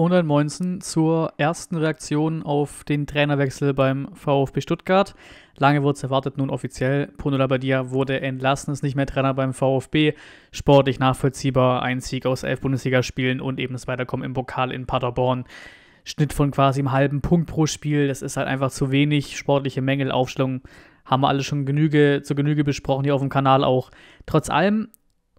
119 zur ersten Reaktion auf den Trainerwechsel beim VfB Stuttgart. Lange wurde es erwartet, nun offiziell. Bruno Labbadia wurde entlassen, ist nicht mehr Trainer beim VfB. Sportlich nachvollziehbar, ein Sieg aus elf Bundesligaspielen und eben das Weiterkommen im Pokal in Paderborn. Schnitt von quasi einem halben Punkt pro Spiel, das ist halt einfach zu wenig. Sportliche Mängel, Aufstellung haben wir alle schon Genüge, zur Genüge besprochen, hier auf dem Kanal auch. Trotz allem,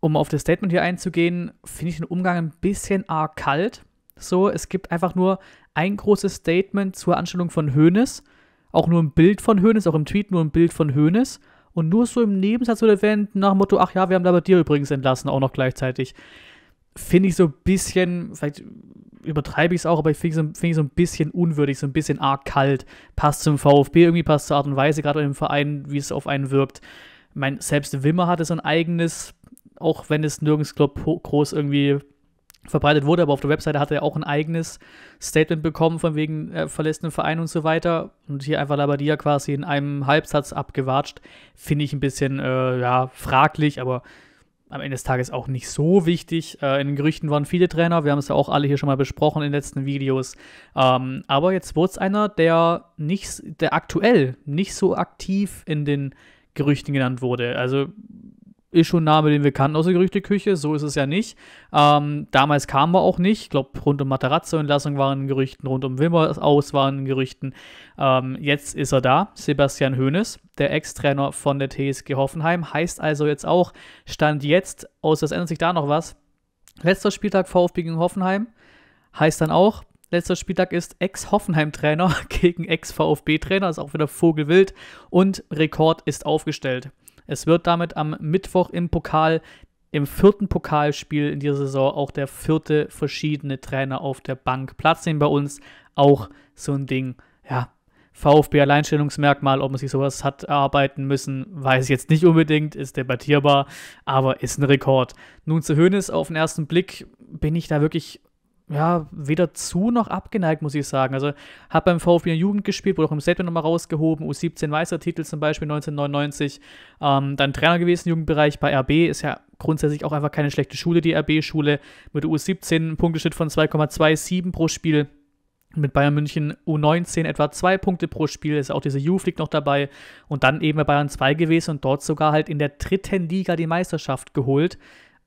um auf das Statement hier einzugehen, finde ich den Umgang ein bisschen arg kalt. So, es gibt einfach nur ein großes Statement zur Anstellung von Hoeneß. Auch nur ein Bild von Hoeneß, auch im Tweet nur ein Bild von Hoeneß. Und nur so im Nebensatz wird erwähnt, nach dem Motto, ach ja, wir haben da bei dir übrigens entlassen, auch noch gleichzeitig. Finde ich so ein bisschen, vielleicht übertreibe ich es auch, aber ich finde so, find so ein bisschen unwürdig, so ein bisschen arg kalt. Passt zum VfB, irgendwie passt zur Art und Weise, gerade im Verein, wie es auf einen wirkt. Mein, selbst Wimmer hatte so ein eigenes, auch wenn es nirgends glaub, groß irgendwie verbreitet wurde, aber auf der Webseite hat er auch ein eigenes Statement bekommen von wegen äh, verlässt den Verein und so weiter. Und hier einfach Labadia quasi in einem Halbsatz abgewatscht, finde ich ein bisschen äh, ja, fraglich, aber am Ende des Tages auch nicht so wichtig. Äh, in den Gerüchten waren viele Trainer, wir haben es ja auch alle hier schon mal besprochen in den letzten Videos. Ähm, aber jetzt wurde es einer, der nicht, der aktuell nicht so aktiv in den Gerüchten genannt wurde. Also ist schon ein Name, den wir kannten aus der Gerüchteküche, so ist es ja nicht. Ähm, damals kamen wir auch nicht. Ich glaube, rund um Matarazzo-Entlassung waren Gerüchten, rund um Wilmer aus waren Gerüchten. Ähm, jetzt ist er da, Sebastian Hoeneß, der Ex-Trainer von der TSG Hoffenheim. Heißt also jetzt auch, Stand jetzt, außer es ändert sich da noch was. Letzter Spieltag VfB gegen Hoffenheim. Heißt dann auch, letzter Spieltag ist Ex-Hoffenheim-Trainer gegen Ex-VfB-Trainer, ist auch wieder vogelwild und Rekord ist aufgestellt. Es wird damit am Mittwoch im Pokal, im vierten Pokalspiel in dieser Saison, auch der vierte verschiedene Trainer auf der Bank Platz nehmen bei uns. Auch so ein Ding, ja, VfB-Alleinstellungsmerkmal, ob man sich sowas hat erarbeiten müssen, weiß ich jetzt nicht unbedingt, ist debattierbar, aber ist ein Rekord. Nun zu Hönes auf den ersten Blick bin ich da wirklich ja, weder zu noch abgeneigt, muss ich sagen. Also habe beim VfB in der Jugend gespielt, wurde auch im Setman nochmal rausgehoben, U17 Meistertitel zum Beispiel 1999, ähm, dann Trainer gewesen im Jugendbereich bei RB, ist ja grundsätzlich auch einfach keine schlechte Schule, die RB-Schule, mit U17 einen Punkteschnitt von 2,27 pro Spiel, mit Bayern München U19 etwa zwei Punkte pro Spiel, ist auch diese Youth League noch dabei und dann eben bei Bayern 2 gewesen und dort sogar halt in der dritten Liga die Meisterschaft geholt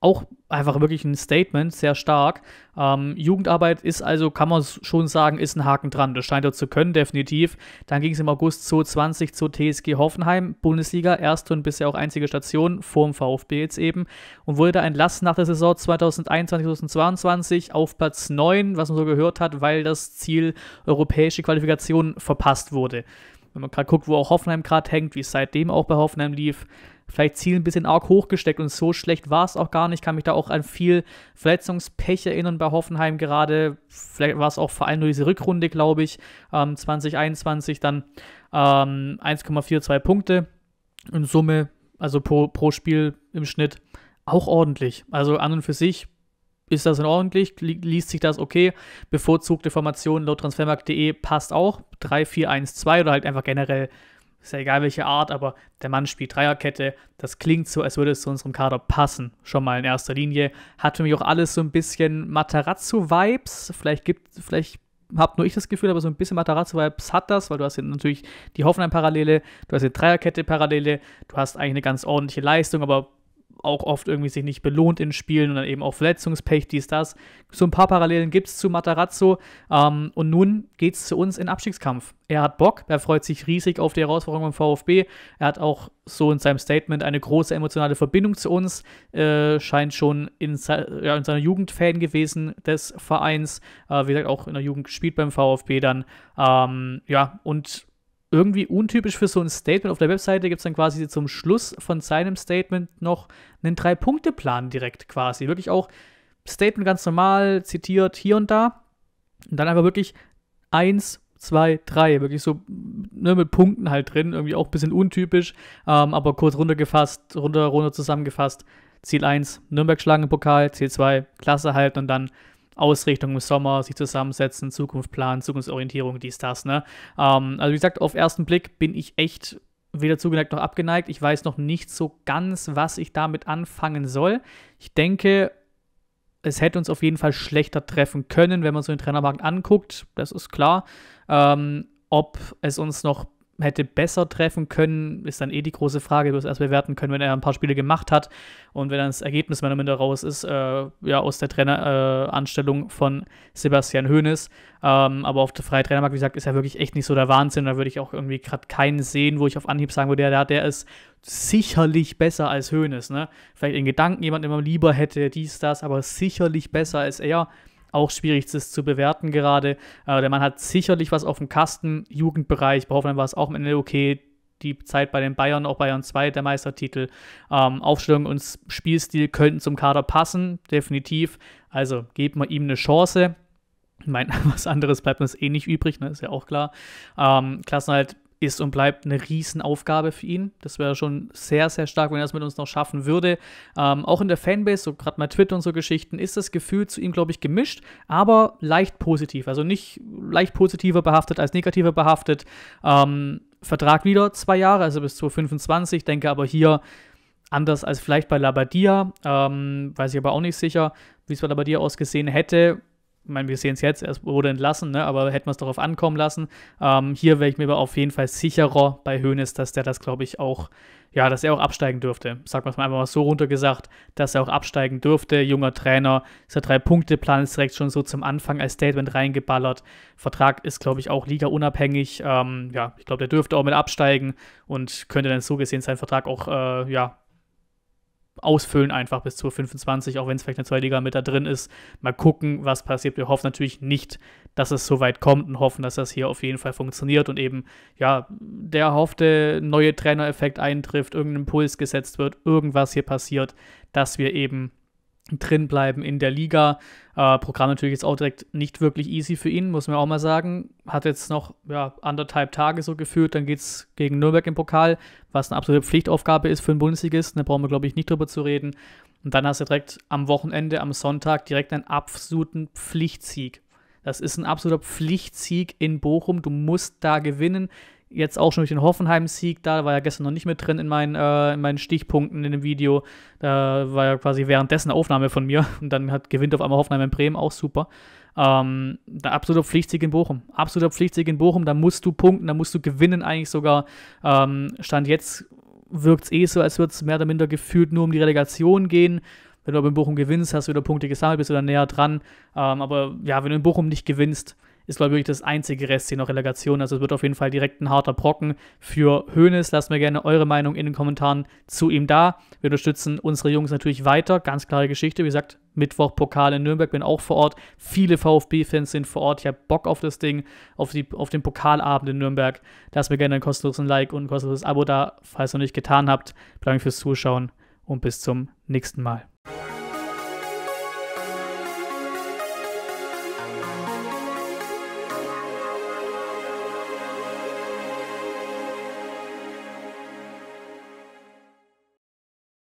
auch einfach wirklich ein Statement, sehr stark. Ähm, Jugendarbeit ist also, kann man schon sagen, ist ein Haken dran. Das scheint er zu können, definitiv. Dann ging es im August 2020 zur TSG Hoffenheim, Bundesliga, erste und bisher auch einzige Station, vorm VfB jetzt eben, und wurde da entlassen nach der Saison 2021, 2022 auf Platz 9, was man so gehört hat, weil das Ziel europäische Qualifikation verpasst wurde wenn man gerade guckt, wo auch Hoffenheim gerade hängt, wie es seitdem auch bei Hoffenheim lief, vielleicht Ziel ein bisschen arg hochgesteckt und so schlecht war es auch gar nicht. kann mich da auch an viel Verletzungspech erinnern bei Hoffenheim gerade. Vielleicht war es auch vor allem nur diese Rückrunde, glaube ich, ähm, 2021 dann ähm, 1,42 Punkte in Summe, also pro, pro Spiel im Schnitt. Auch ordentlich. Also an und für sich ist das in ordentlich, liest sich das okay, bevorzugte Formationen laut transfermarkt.de passt auch, 3-4-1-2 oder halt einfach generell, ist ja egal welche Art, aber der Mann spielt Dreierkette, das klingt so, als würde es zu unserem Kader passen, schon mal in erster Linie, hat für mich auch alles so ein bisschen Matarazzo-Vibes, vielleicht gibt, vielleicht habe nur ich das Gefühl, aber so ein bisschen Matarazzo-Vibes hat das, weil du hast ja natürlich die Hoffenheim-Parallele, du hast die Dreierkette-Parallele, du hast eigentlich eine ganz ordentliche Leistung, aber auch oft irgendwie sich nicht belohnt in Spielen und dann eben auch Verletzungspech, dies, das. So ein paar Parallelen gibt es zu Matarazzo. Ähm, und nun geht es zu uns in Abstiegskampf. Er hat Bock, er freut sich riesig auf die Herausforderung beim VfB. Er hat auch so in seinem Statement eine große emotionale Verbindung zu uns, äh, scheint schon in, ja, in, seiner Jugend Fan gewesen des Vereins, äh, wie gesagt, auch in der Jugend gespielt beim VfB dann. Ähm, ja, und irgendwie untypisch für so ein Statement auf der Webseite gibt es dann quasi zum Schluss von seinem Statement noch einen Drei-Punkte-Plan direkt quasi. Wirklich auch Statement ganz normal, zitiert hier und da. Und dann einfach wirklich eins, zwei, drei. Wirklich so ne, mit Punkten halt drin. Irgendwie auch ein bisschen untypisch, ähm, aber kurz runtergefasst, runter, runter zusammengefasst. Ziel 1, Nürnberg schlagen im Pokal. Ziel 2, Klasse halten und dann Ausrichtung im Sommer, sich zusammensetzen, Zukunft planen, Zukunftsorientierung, dies, das. Ne? Ähm, also wie gesagt, auf ersten Blick bin ich echt weder zugeneigt noch abgeneigt. Ich weiß noch nicht so ganz, was ich damit anfangen soll. Ich denke, es hätte uns auf jeden Fall schlechter treffen können, wenn man so den Trainermarkt anguckt. Das ist klar. Ähm, ob es uns noch hätte besser treffen können, ist dann eh die große Frage, die wir erst bewerten können, wenn er ein paar Spiele gemacht hat und wenn dann das Ergebnis meiner Meinung raus ist, äh, ja, aus der Traineranstellung äh, von Sebastian Hoeneß. Ähm, aber auf der freien Trainermarkt, wie gesagt, ist er wirklich echt nicht so der Wahnsinn. Da würde ich auch irgendwie gerade keinen sehen, wo ich auf Anhieb sagen würde, ja, der ist sicherlich besser als Hoeneß. Ne? Vielleicht in Gedanken jemand, den man lieber hätte, dies, das, aber sicherlich besser als er auch schwierig ist zu bewerten gerade. Äh, der Mann hat sicherlich was auf dem Kasten. Jugendbereich, bei Hoffenheim war es auch am Ende okay. Die Zeit bei den Bayern, auch Bayern 2, der Meistertitel. Ähm, Aufstellung und Spielstil könnten zum Kader passen, definitiv. Also geben wir ihm eine Chance. Ich meine, was anderes bleibt uns eh nicht übrig, ne? ist ja auch klar. Ähm, halt ist und bleibt eine Riesenaufgabe für ihn. Das wäre schon sehr, sehr stark, wenn er es mit uns noch schaffen würde. Ähm, auch in der Fanbase, so gerade mal Twitter und so Geschichten, ist das Gefühl zu ihm, glaube ich, gemischt, aber leicht positiv. Also nicht leicht positiver behaftet als negativer behaftet. Ähm, Vertrag wieder zwei Jahre, also bis 2025. Denke aber hier anders als vielleicht bei Labadia, ähm, weiß ich aber auch nicht sicher, wie es bei Labadia ausgesehen hätte ich meine, wir sehen es jetzt, er wurde entlassen, ne? aber hätten wir es darauf ankommen lassen. Ähm, hier wäre ich mir aber auf jeden Fall sicherer bei Hoeneß, dass der das, glaube ich, auch, ja, dass er auch absteigen dürfte. Sagen wir es mal einfach mal so runtergesagt, dass er auch absteigen dürfte. Junger Trainer, dieser Drei-Punkte-Plan ist direkt schon so zum Anfang als Statement reingeballert. Vertrag ist, glaube ich, auch Liga-unabhängig. Ähm, ja, ich glaube, der dürfte auch mit absteigen und könnte dann so gesehen seinen Vertrag auch, äh, ja, ausfüllen einfach bis zur 25, auch wenn es vielleicht eine Zweitliga mit da drin ist. Mal gucken, was passiert. Wir hoffen natürlich nicht, dass es so weit kommt und hoffen, dass das hier auf jeden Fall funktioniert und eben, ja, der erhoffte neue Trainereffekt eintrifft, irgendein Impuls gesetzt wird, irgendwas hier passiert, dass wir eben drin bleiben in der Liga. Äh, Programm natürlich jetzt auch direkt nicht wirklich easy für ihn, muss man auch mal sagen. Hat jetzt noch ja, anderthalb Tage so geführt, dann geht es gegen Nürnberg im Pokal, was eine absolute Pflichtaufgabe ist für einen Bundesligisten. Da brauchen wir, glaube ich, nicht drüber zu reden. Und dann hast du direkt am Wochenende, am Sonntag, direkt einen absoluten Pflichtsieg. Das ist ein absoluter Pflichtsieg in Bochum. Du musst da gewinnen jetzt auch schon durch den Hoffenheim-Sieg da, war ja gestern noch nicht mit drin in meinen, äh, in meinen Stichpunkten in dem Video. Da war ja quasi währenddessen eine Aufnahme von mir und dann hat, gewinnt auf einmal Hoffenheim in Bremen auch super. Ähm, da absoluter Pflichtsieg in Bochum. Absoluter Pflichtsieg in Bochum, da musst du punkten, da musst du gewinnen eigentlich sogar. Ähm, Stand jetzt wirkt es eh so, als würde es mehr oder minder gefühlt nur um die Relegation gehen. Wenn du aber in Bochum gewinnst, hast du wieder Punkte gesammelt, bist du dann näher dran. Ähm, aber ja, wenn du in Bochum nicht gewinnst, ist, glaube ich, das einzige Rest hier noch Relegation. Also es wird auf jeden Fall direkt ein harter Brocken für Hoeneß. Lasst mir gerne eure Meinung in den Kommentaren zu ihm da. Wir unterstützen unsere Jungs natürlich weiter. Ganz klare Geschichte. Wie gesagt, Mittwoch Pokal in Nürnberg, bin auch vor Ort. Viele VfB-Fans sind vor Ort. Ich habe Bock auf das Ding, auf, die, auf den Pokalabend in Nürnberg. Lasst mir gerne einen kostenlosen Like und ein kostenloses Abo da, falls ihr noch nicht getan habt. Danke fürs Zuschauen und bis zum nächsten Mal.